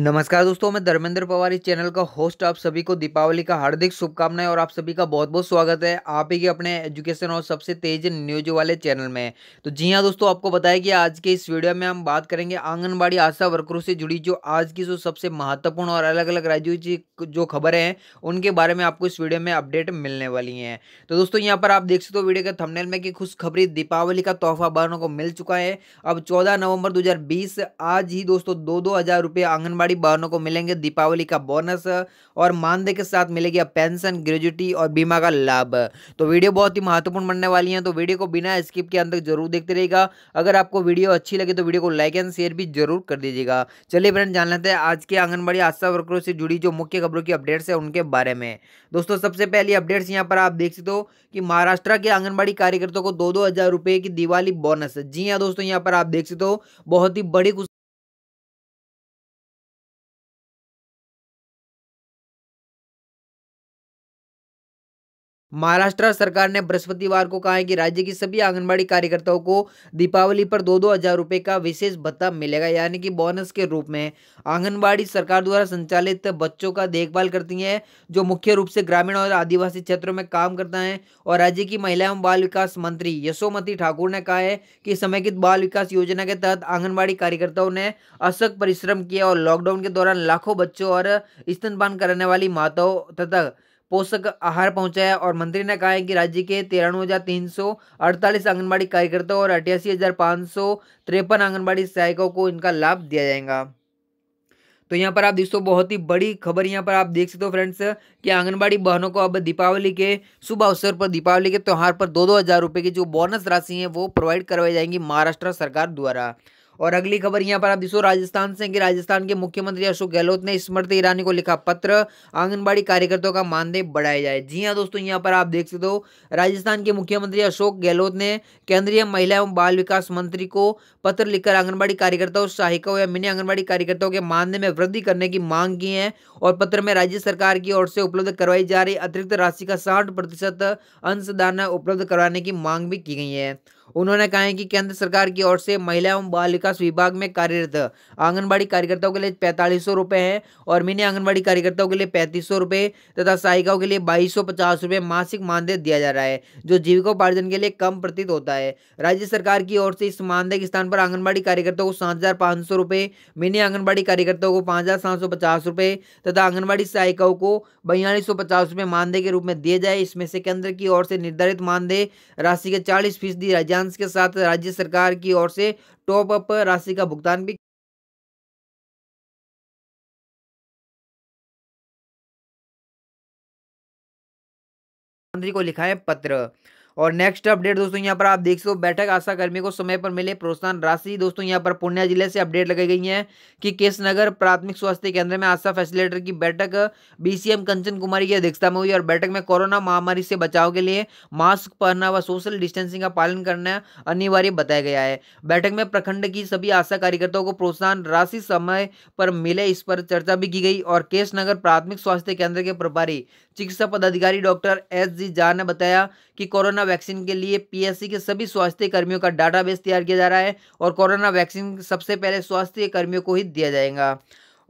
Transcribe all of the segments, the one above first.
नमस्कार दोस्तों मैं धर्मेंद्र पवार इस चैनल का होस्ट आप सभी को दीपावली का हार्दिक शुभकामनाएं और आप सभी का बहुत बहुत स्वागत है आप ही के अपने एजुकेशन और सबसे तेज न्यूज वाले चैनल में तो जी हाँ दोस्तों आपको बताया कि आज के इस वीडियो में हम बात करेंगे आंगनबाड़ी आशा वर्करों से जुड़ी जो आज की जो सबसे महत्वपूर्ण और अलग अलग राज्यों की जो खबरें हैं उनके बारे में आपको इस वीडियो में अपडेट मिलने वाली हैं तो दोस्तों यहाँ पर आप देख सकते हो वीडियो के थमनेल में कि खुशखबरी दीपावली का तोहफा बहनों को मिल चुका है अब चौदह नवम्बर दो आज ही दोस्तों दो दो आंगनबाड़ी आंगनबाड़ी बहनों को मिलेंगे दीपावली का बोनस और मानदेय के साथ मिलेगी अब पेंशन ग्रेजुटी और बीमा का लाभ तो वीडियो बहुत ही महत्वपूर्ण बनने वाली है तो वीडियो को बिना स्किप के अंदर जरूर देखते रहेगा अगर आपको वीडियो अच्छी लगे तो वीडियो को लाइक एंड शेयर भी जरूर कर दीजिएगा चलिए फ्रेंड जान लेते हैं आज के आंगनबाड़ी आशा वर्करों से जुड़ी जो मुख्य खबरों की अपडेट्स है उनके बारे में दोस्तों सबसे पहली अपडेट्स यहाँ पर आप देख सकते हो कि महाराष्ट्र के आंगनबाड़ी कार्यकर्ताओं को दो दो हजार रुपए की दिवाली बोनस जी हाँ दोस्तों यहाँ पर आप देख सकते हो बहुत ही बड़ी महाराष्ट्र सरकार ने बृहस्पतिवार को कहा है कि राज्य की सभी आंगनबाड़ी कार्यकर्ताओं को दीपावली पर दो दो हजार रुपए का विशेष भत्ता मिलेगा यानी कि बोनस के रूप में आंगनबाड़ी सरकार द्वारा संचालित बच्चों का देखभाल करती है जो मुख्य रूप से ग्रामीण और आदिवासी क्षेत्रों में काम करता है और राज्य की महिला एवं बाल विकास मंत्री यशोमती ठाकुर ने कहा है कि समेकित बाल विकास योजना के तहत आंगनबाड़ी कार्यकर्ताओं ने अशक परिश्रम किया और लॉकडाउन के दौरान लाखों बच्चों और स्तनपान करने वाली माताओं तथा पोषक आहार पहुंचाया और मंत्री ने कहा है कि राज्य के तिरानवे हजार तीन सौ अड़तालीस आंगनबाड़ी कार्यकर्ताओं और अठासी हजार पाँच सौ तिरपन आंगनबाड़ी सहायकों को इनका लाभ दिया जाएगा तो यहाँ पर आप देख बहुत ही बड़ी खबर यहाँ पर आप देख सकते हो फ्रेंड्स कि आंगनबाड़ी बहनों को अब दीपावली के शुभ अवसर पर दीपावली के त्यौहार पर दो दो हज़ार रुपये की जो बोनस राशि है वो प्रोवाइड करवाई जाएंगी महाराष्ट्र सरकार द्वारा और अगली खबर यहाँ पर आप दिसो राजस्थान से कि राजस्थान के मुख्यमंत्री अशोक गहलोत ने स्मृति ईरानी को लिखा पत्र आंगनबाड़ी कार्यकर्ताओं का मानदेय बढ़ाया जाए जी हाँ दोस्तों यहाँ पर आप देख सकते हो राजस्थान के मुख्यमंत्री अशोक गहलोत ने केंद्रीय महिला एवं बाल विकास मंत्री को पत्र लिखकर आंगनबाड़ी कार्यकर्ताओं सहायिकाओं या मिनी आंगनबाड़ी कार्यकर्ताओं के मानदेय में वृद्धि करने की मांग की है और पत्र में राज्य सरकार की ओर से उपलब्ध करवाई जा रही अतिरिक्त राशि का साठ प्रतिशत अंशदान उपलब्ध करवाने की मांग भी की गई है उन्होंने कहा है कि केंद्र सरकार की ओर से महिला एवं बाल विकास विभाग में कार्यरत आंगनबाड़ी कार्यकर्ताओं के लिए पैंतालीस सौ रुपये है और मिनी आंगनबाड़ी कार्यकर्ताओं के लिए पैंतीस सौ रुपये तथा सहायिकाओं के लिए बाईस सौ पचास रुपये मासिक मानदेय दिया जा रहा है जो जीविकोपार्जन के लिए कम प्रतीत होता है राज्य सरकार की ओर से इस मानदेय के स्थान पर आंगनबाड़ी कार्यकर्ताओं को सात हज़ार पांच सौ रुपये मिनी आंगनबाड़ी कार्यकर्ताओं को पाँच हज़ार सात सौ पचास रुपये तथा आंगनबाड़ी सहायिकाओं को बयालीस सौ पचास रुपये मानदेय के रूप में दिए जाए इसमें से केंद्र की ओर से निर्धारित मानदेय राशि के चालीस फीसदी राज्य अभियान के साथ राज्य सरकार की ओर से टॉप अप राशि का भुगतान भी को लिखा है पत्र और नेक्स्ट अपडेट दोस्तों यहाँ पर आप देख सकते हो बैठक आशा कर्मी को समय पर मिले प्रोत्साहन राशि दोस्तों यहाँ पर पूर्णिया जिले से अपडेट लगाई गई है कि नगर प्राथमिक स्वास्थ्य केंद्र में आशा फैसिलिटर की बैठक बीसीएम कंचन कुमारी की अध्यक्षता में हुई और बैठक में कोरोना महामारी से बचाव के लिए मास्क पहनना व सोशल डिस्टेंसिंग का पालन करना अनिवार्य बताया गया है बैठक में प्रखंड की सभी आशा कार्यकर्ताओं को प्रोत्साहन राशि समय पर मिले इस पर चर्चा भी की गई और नगर प्राथमिक स्वास्थ्य केंद्र के प्रभारी चिकित्सा पदाधिकारी डॉक्टर एस जी झा ने बताया कि कोरोना वैक्सीन के लिए पीएससी के सभी स्वास्थ्य कर्मियों का डाटाबेस तैयार किया जा रहा है और कोरोना वैक्सीन सबसे पहले स्वास्थ्य कर्मियों को ही दिया जाएगा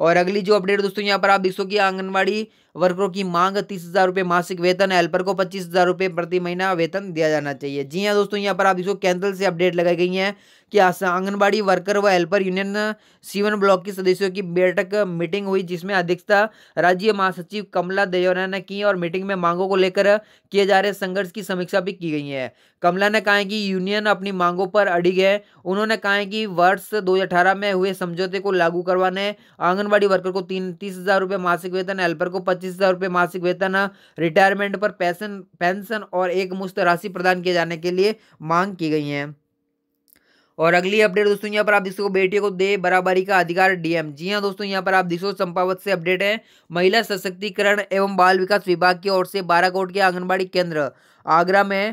और अगली जो अपडेट दोस्तों यहाँ पर आप देख सो कि आंगनबाड़ी वर्करों की मांग तीस हज़ार रुपये मासिक वेतन हेल्पर को पच्चीस हज़ार रुपये प्रति महीना वेतन दिया जाना चाहिए जी हाँ दोस्तों यहाँ पर आप इसको केंद्र से अपडेट लगाई गई है कि आंगनबाड़ी वर्कर व हेल्पर यूनियन सीवन ब्लॉक के सदस्यों की बैठक मीटिंग हुई जिसमें अध्यक्षता राज्य महासचिव कमला देवरा ने की और मीटिंग में मांगों को लेकर किए जा रहे संघर्ष की समीक्षा भी की गई है कमला ने कहा है कि यूनियन अपनी मांगों पर अड़िग है उन्होंने कहा है कि वर्ष 2018 में हुए समझौते को लागू करवाने आंगनबाड़ी वर्कर को तीन तीस हज़ार रुपये मासिक वेतन हेल्पर को पच्चीस हज़ार रुपये मासिक वेतन रिटायरमेंट पर पेंशन पेंशन और एक मुश्त राशि प्रदान किए जाने के लिए मांग की गई है और अगली अपडेट दोस्तों यहाँ पर आप देख सको बेटियों को दे बराबरी का अधिकार डीएम जी हाँ दोस्तों यहाँ पर आप देख सको चंपावत से अपडेट है महिला सशक्तिकरण एवं बाल विकास विभाग की ओर से बाराकोट के आंगनबाड़ी केंद्र आगरा में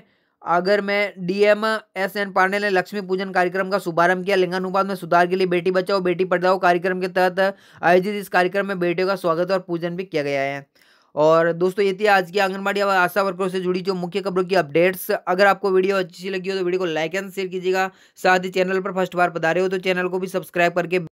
आगर में डीएम एस एन पांडे ने लक्ष्मी पूजन कार्यक्रम का शुभारंभ किया लिंगानुपात में सुधार के लिए बेटी बचाओ बेटी पढ़ाओ कार्यक्रम के तहत आयोजित इस कार्यक्रम में बेटियों का स्वागत और पूजन भी किया गया है और दोस्तों ये थी आज की आंगनबाड़ी और आशा वर्करों से जुड़ी जो मुख्य खबरों की अपडेट्स अगर आपको वीडियो अच्छी लगी हो तो वीडियो को लाइक एंड शेयर कीजिएगा साथ ही चैनल पर फर्स्ट बार पधारे हो तो चैनल को भी सब्सक्राइब करके